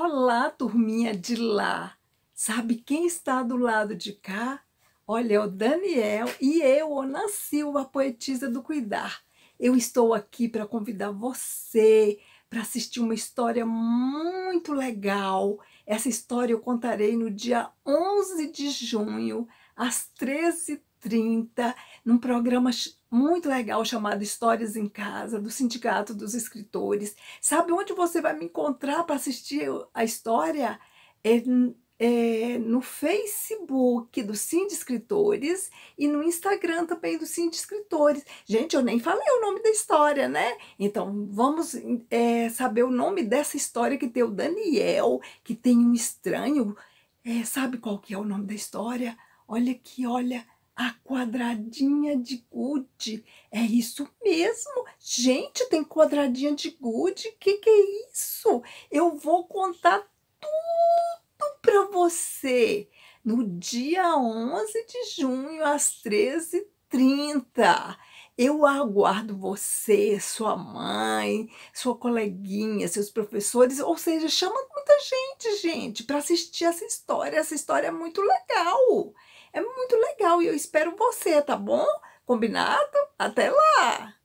Olá, turminha de lá. Sabe quem está do lado de cá? Olha, é o Daniel e eu, Ana Silva, poetisa do cuidar. Eu estou aqui para convidar você para assistir uma história muito legal. Essa história eu contarei no dia 11 de junho, às 13 30, num programa muito legal chamado Histórias em Casa, do Sindicato dos Escritores. Sabe onde você vai me encontrar para assistir a história? É, é, no Facebook do Cindy Escritores e no Instagram também do Cindy Escritores. Gente, eu nem falei o nome da história, né? Então, vamos é, saber o nome dessa história que tem o Daniel, que tem um estranho. É, sabe qual que é o nome da história? Olha aqui, olha a quadradinha de gude. É isso mesmo? Gente, tem quadradinha de gude. Que que é isso? Eu vou contar tudo para você no dia 11 de junho às 13h30. Eu aguardo você, sua mãe, sua coleguinha, seus professores, ou seja, chama muita gente, gente, para assistir essa história. Essa história é muito legal. É muito legal e eu espero você, tá bom? Combinado? Até lá!